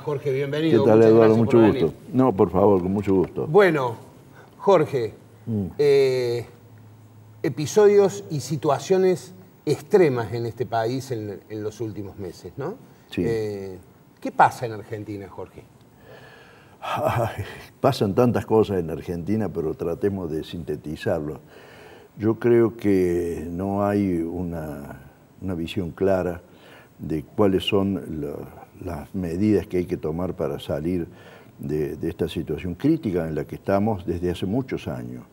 Jorge? Bienvenido. ¿Qué tal, Eduardo? Mucho gusto. No, por favor, con mucho gusto. Bueno, Jorge, mm. eh, episodios y situaciones extremas en este país en, los últimos meses, ¿no? Sí. Eh, ¿Qué pasa en Argentina, Jorge? pasan tantas cosas en Argentina, pero tratemos de sintetizarlo. Yo creo que no hay una visión clara de cuáles son los, las medidas que hay que tomar para salir de, esta situación crítica en la que estamos desde hace muchos años.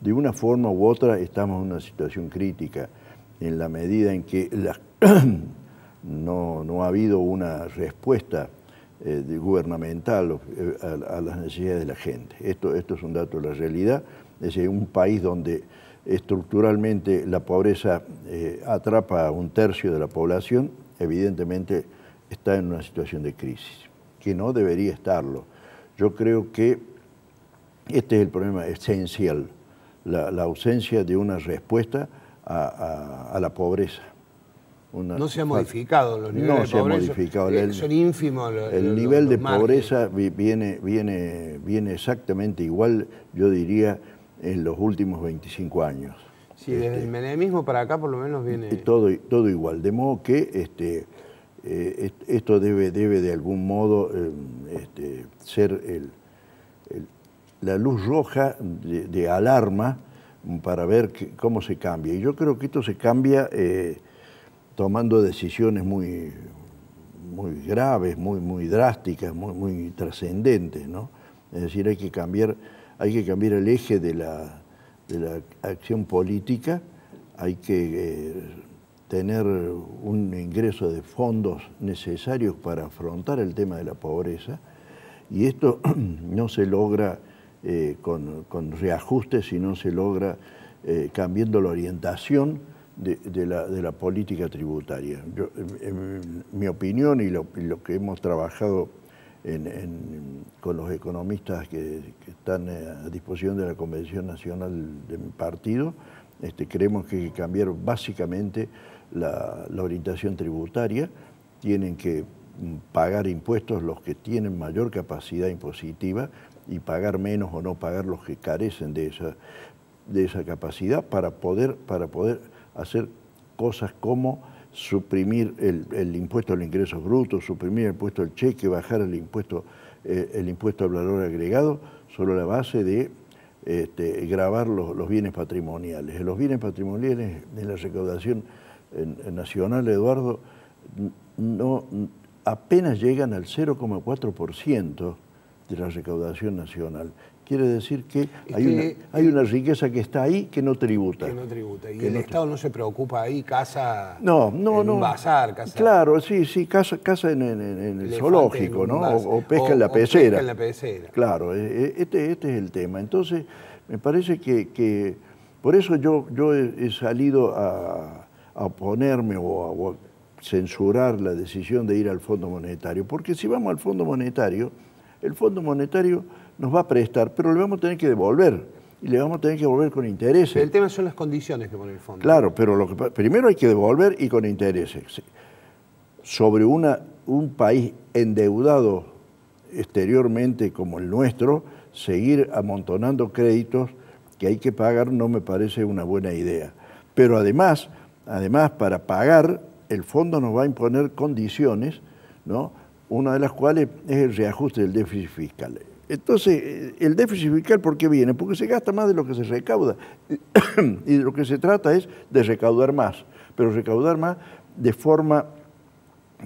De una forma u otra estamos en una situación crítica en la medida en que no, no, ha habido una respuesta eh, gubernamental eh, a, las necesidades de la gente. Esto, esto es un dato de la realidad. Es decir, eh, un país donde estructuralmente la pobreza atrapa a un tercio de la población, evidentemente está en una situación de crisis, que no debería estarlo. Yo creo que este es el problema esencial, la, ausencia de una respuesta a, la pobreza. no se ha modificado los niveles no de se Ha modificado. El, son ínfimos los, El nivel de pobreza viene, viene, viene exactamente igual, yo diría, en los últimos 25 años. Sí, desde este, el menemismo para acá por lo menos viene... Todo, todo igual, de modo que este, eh, esto debe, debe de algún modo em, este, ser la luz roja de, alarma para ver cómo se cambia. Y yo creo que esto se cambia eh, tomando decisiones muy, muy graves, muy, muy drásticas, muy, muy trascendentes. ¿no? Es decir, hay que cambiar, hay que cambiar el eje de la, de la acción política, hay que eh, tener un ingreso de fondos necesarios para afrontar el tema de la pobreza y esto no se logra eh, con, con, reajustes, sino se logra eh, cambiando la orientación de, la, política tributaria. mi opinión y lo, que hemos trabajado con los economistas que, están eh, a disposición de la Convención Nacional de mi partido, este, creemos que hay que cambiar básicamente la, orientación tributaria, tienen que mm, pagar impuestos los que tienen mayor capacidad impositiva y pagar menos o no pagar los que carecen de esa, de esa capacidad para poder, para poder hacer cosas como suprimir el, impuesto al ingreso bruto, suprimir el impuesto al cheque, bajar el impuesto, eh, el impuesto al valor agregado sobre la base de este, grabar los, los bienes patrimoniales. Los bienes patrimoniales en la recaudación nacional, Eduardo, no, apenas llegan al 0,4% de la recaudación nacional. Quiere decir que hay, una, hay una riqueza que está ahí que no tributa. Que no tributa. Y el Estado no se preocupa ahí, casa no, no, en no. un bazar, Claro, sí, sí, casa, casa en, el zoológico, ¿no? O, pesca en la pecera. en la pecera. Claro, e, e, este, este es el tema. Entonces, me parece que, por eso yo, yo he salido a, a oponerme o a, censurar la decisión de ir al Fondo Monetario, porque si vamos al Fondo Monetario, el Fondo Monetario nos va a prestar, pero le vamos a tener que devolver y le vamos a tener que devolver con intereses. el tema son las condiciones que pone el fondo. Claro, pero lo que, primero hay que devolver y con intereses. Sobre una, un país endeudado exteriormente como el nuestro, seguir amontonando créditos que hay que pagar no me parece una buena idea. Pero además, Además, para pagar, el fondo nos va a imponer condiciones, ¿no? una de las cuales es el reajuste del déficit fiscal. Entonces, el déficit fiscal, ¿por qué viene? Porque se gasta más de lo que se recauda. y de lo que se trata es de recaudar más, pero recaudar más de forma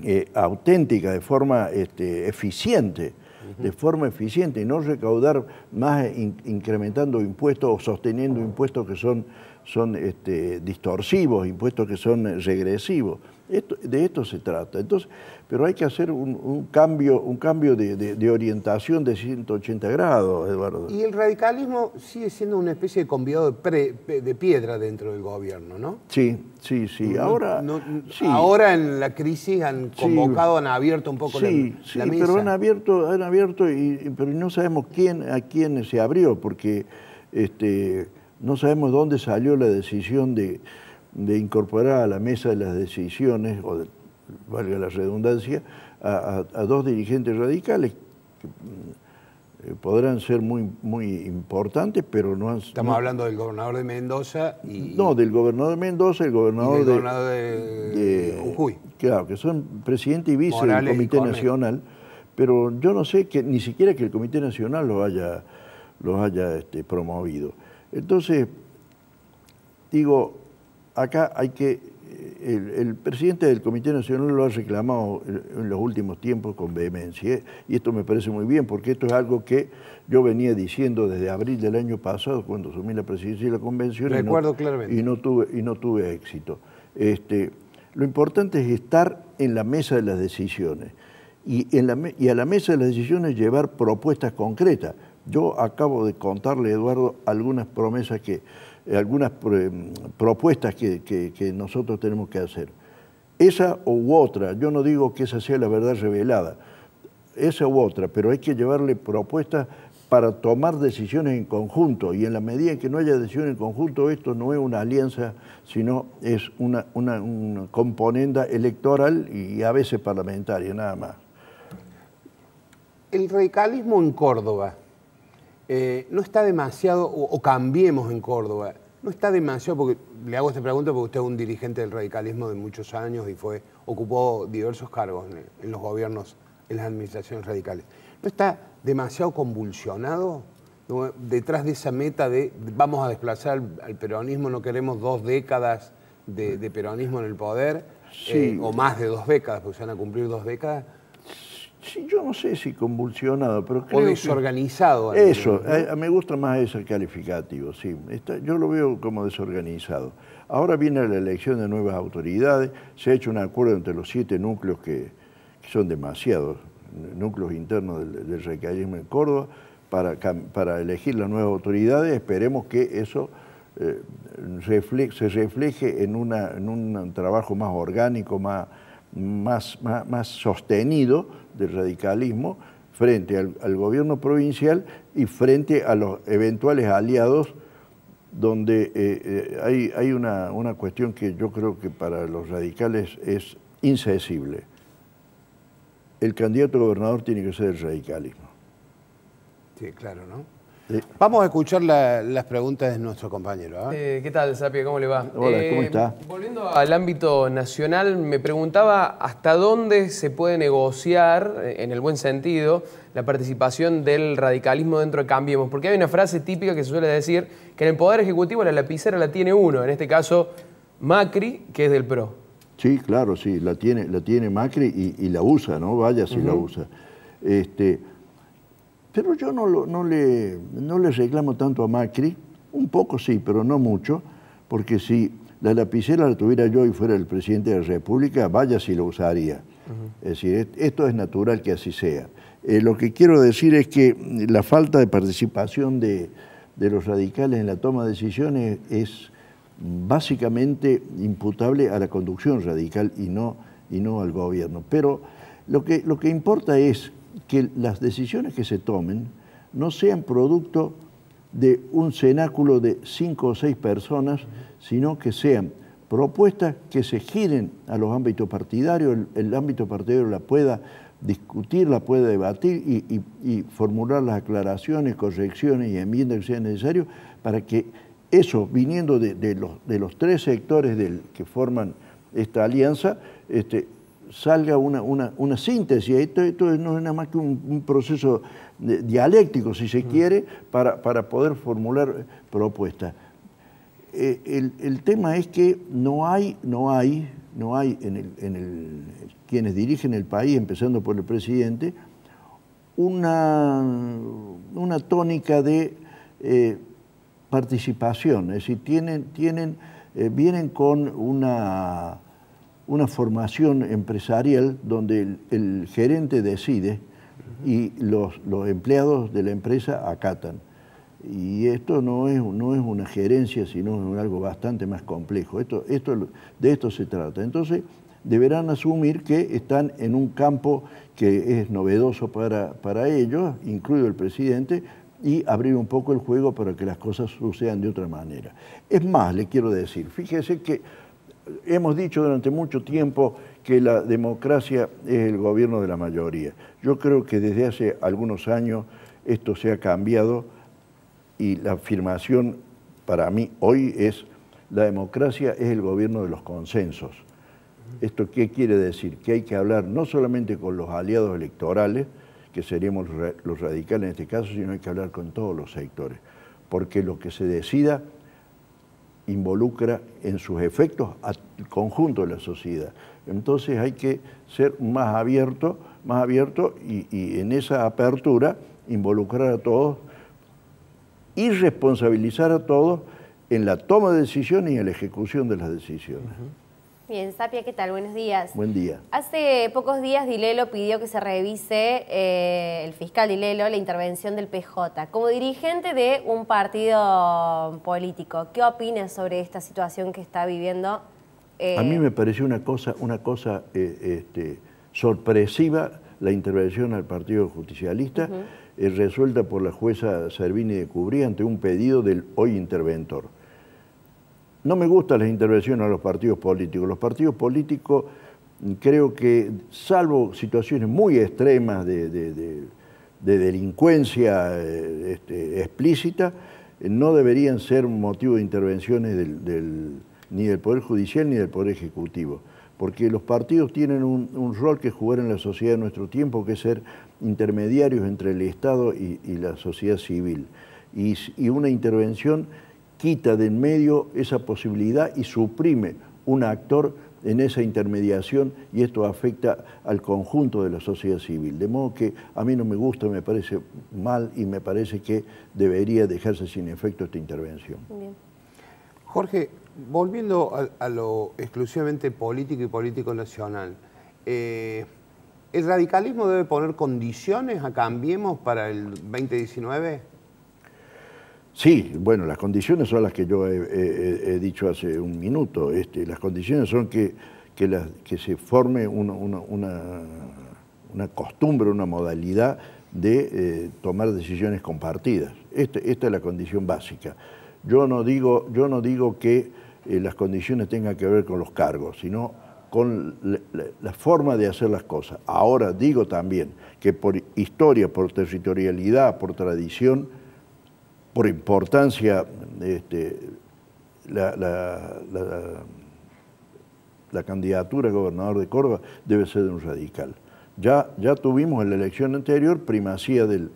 eh, auténtica, de forma este, eficiente de forma eficiente y no recaudar más incrementando impuestos o sosteniendo impuestos que son son este, distorsivos, impuestos que son regresivos. Esto, de esto se trata. Entonces, pero hay que hacer un, cambio, un cambio de, orientación de 180 grados, Eduardo. Y el radicalismo sigue siendo una especie de convidado de, piedra dentro del gobierno, ¿no? Sí, sí, sí. ahora, ahora en la crisis han convocado, han abierto un poco sí, la, sí, pero han abierto, han abierto, y, pero no sabemos quién, a quién se abrió, porque este, no sabemos dónde salió la decisión de, incorporar a la mesa de las decisiones, o de, valga la redundancia, a, dos dirigentes radicales que mm, eh, podrán ser muy, muy importantes, pero no han... Estamos hablando del gobernador de Mendoza y... No, del gobernador de Mendoza, el gobernador, y del gobernador de, Claro, que son presidente y vice del Comité Nacional, pero yo no sé que ni siquiera que el Comité Nacional los haya, los haya este, promovido. Entonces, digo, acá hay que, eh, el, presidente del Comité Nacional lo ha reclamado en los últimos tiempos con vehemencia, y esto me parece muy bien, porque esto es algo que yo venía diciendo desde abril del año pasado, cuando asumí la presidencia de la convención, y, no, y no tuve, y no tuve éxito. Este, lo importante es estar en la mesa de las decisiones y a la mesa de las decisiones llevar propuestas concretas. Yo acabo de contarle, Eduardo, algunas promesas que, eh, algunas eh, propuestas que, nosotros tenemos que hacer. Esa u otra, yo no digo que esa sea la verdad revelada, esa u otra, pero hay que llevarle propuestas para tomar decisiones en conjunto y en la medida en que no haya decisiones en conjunto, esto no es una alianza, sino es una, una componenda electoral y a veces parlamentaria, nada más. El radicalismo en Córdoba, eh, no está demasiado, o, cambiemos en Córdoba, no está demasiado, porque le hago esta pregunta porque usted es un dirigente del radicalismo de muchos años y fue, ocupó diversos cargos en, los gobiernos, en las administraciones radicales. ¿No está demasiado convulsionado detrás de esa meta de vamos a desplazar al, peronismo, no queremos dos décadas de, peronismo en el poder? Eh, o más de dos décadas, porque se van a cumplir dos décadas yo no sé si convulsionado, pero creo O desorganizado. eso, eh, me gusta más ese calificativo, sí. yo lo veo como desorganizado. Ahora viene la elección de nuevas autoridades, se ha hecho un acuerdo entre los siete núcleos que, son demasiados, núcleos internos del, del en Córdoba, para, para elegir las nuevas autoridades. Esperemos que eso eh, se refleje en un trabajo más orgánico, más más, más, sostenido del radicalismo frente al, gobierno provincial y frente a los eventuales aliados donde eh, eh, hay, hay una, una cuestión que yo creo que para los radicales es incesible El candidato a gobernador tiene que ser el radicalismo. Sí, claro, ¿no? Vamos a escuchar las preguntas de nuestro compañero. ¿ah? ¿eh? qué tal, Sapia? ¿Cómo le va? Hola, ¿cómo eh, está? Volviendo al ámbito nacional, me preguntaba hasta dónde se puede negociar, eh, en el buen sentido, la participación del radicalismo dentro de Cambiemos. Porque hay una frase típica que se suele decir que en el Poder Ejecutivo la lapicera la tiene uno, en este caso Macri, que es del PRO. Sí, claro, sí, la tiene, la tiene Macri y, la usa, ¿no? Vaya si la usa. Este, pero yo no, le, no le reclamo tanto a Macri, un poco sí, pero no mucho, porque si la lapicera la tuviera yo y fuera el presidente de la República, vaya si lo usaría. Es decir, esto es natural que así sea. Eh, lo que quiero decir es que la falta de participación de, los radicales en la toma de decisiones es básicamente imputable a la conducción radical y no, y no al gobierno. Pero lo que, lo que importa es que las decisiones que se tomen no sean producto de un cenáculo de cinco o seis personas, sino que sean propuestas que se giren a los ámbitos partidarios, el, ámbito partidario la pueda discutir, la pueda debatir y, formular las aclaraciones, correcciones y enmiendas que sean necesarias para que eso, viniendo de, los, tres sectores que forman esta alianza, este, salga una, síntesis. Esto, esto, no es nada más que un, proceso dialéctico, si se mm. quiere, para, poder formular propuestas. Eh, el, tema es que no hay, no hay, no hay en el, quienes dirigen el país, empezando por el presidente, una, una tónica de eh, participación. Es decir, tienen, tienen, eh, vienen con una una formación empresarial donde el, gerente decide y los, los, empleados de la empresa acatan. Y esto no es, no es una gerencia, sino algo bastante más complejo. Esto, esto, de esto se trata. Entonces, deberán asumir que están en un campo que es novedoso para, para ellos, incluido el presidente, y abrir un poco el juego para que las cosas sucedan de otra manera. Es más, le quiero decir, fíjese que hemos dicho durante mucho tiempo que la democracia es el gobierno de la mayoría. Yo creo que desde hace algunos años esto se ha cambiado y la afirmación para mí hoy es la democracia es el gobierno de los consensos. ¿Esto qué quiere decir? Que hay que hablar no solamente con los aliados electorales, que seríamos los radicales en este caso, sino hay que hablar con todos los sectores, porque lo que se decida involucra en sus efectos al conjunto de la sociedad. Entonces hay que ser más abierto, más abierto y, en esa apertura involucrar a todos y responsabilizar a todos en la toma de decisiones y en la ejecución de las decisiones. Bien, Sapia, ¿qué tal? Buenos días. Buen día. Hace pocos días Dilelo pidió que se revise, eh, el fiscal Dilelo, la intervención del PJ. Como dirigente de un partido político, ¿qué opinas sobre esta situación que está viviendo? Eh? A mí me pareció una cosa, una cosa eh, este, sorpresiva la intervención al Partido Justicialista, resuelta por la jueza Servini de Cubrí ante un pedido del hoy interventor. No me gustan las intervenciones a los partidos políticos. Los partidos políticos mm, creo que, salvo situaciones muy extremas de, delincuencia eh, este, explícita, eh, no deberían ser motivo de intervenciones del, ni del Poder Judicial ni del Poder Ejecutivo, porque los partidos tienen un, rol que jugar en la sociedad de nuestro tiempo, que es ser intermediarios entre el Estado y, la sociedad civil. y una intervención quita de en medio esa posibilidad y suprime un actor en esa intermediación y esto afecta al conjunto de la sociedad civil. De modo que a mí no me gusta, me parece mal y me parece que debería dejarse sin efecto esta intervención. Jorge, volviendo a, lo exclusivamente político y político nacional, eh, ¿el radicalismo debe poner condiciones a Cambiemos para el 2019? Sí, bueno, las condiciones son las que yo he, dicho hace un minuto. Este, las condiciones son que, que, se forme una, costumbre, una modalidad de eh, tomar decisiones compartidas. Este, esta es la condición básica. Yo no digo, yo no digo que eh, las condiciones tengan que ver con los cargos, sino con la, forma de hacer las cosas. Ahora digo también que por historia, por territorialidad, por tradición, por importancia este, la, candidatura a gobernador de Córdoba debe ser de un radical. Ya, ya tuvimos en la elección anterior primacía del,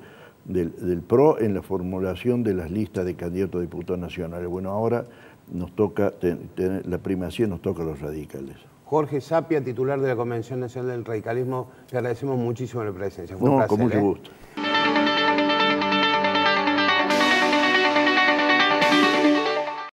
del, PRO en la formulación de las listas de candidatos a diputados nacionales. Bueno, ahora nos toca, la primacía nos toca a los radicales. Jorge Sapia, titular de la Convención Nacional del Radicalismo, le agradecemos muchísimo la presencia. no, con mucho ¿eh? gusto.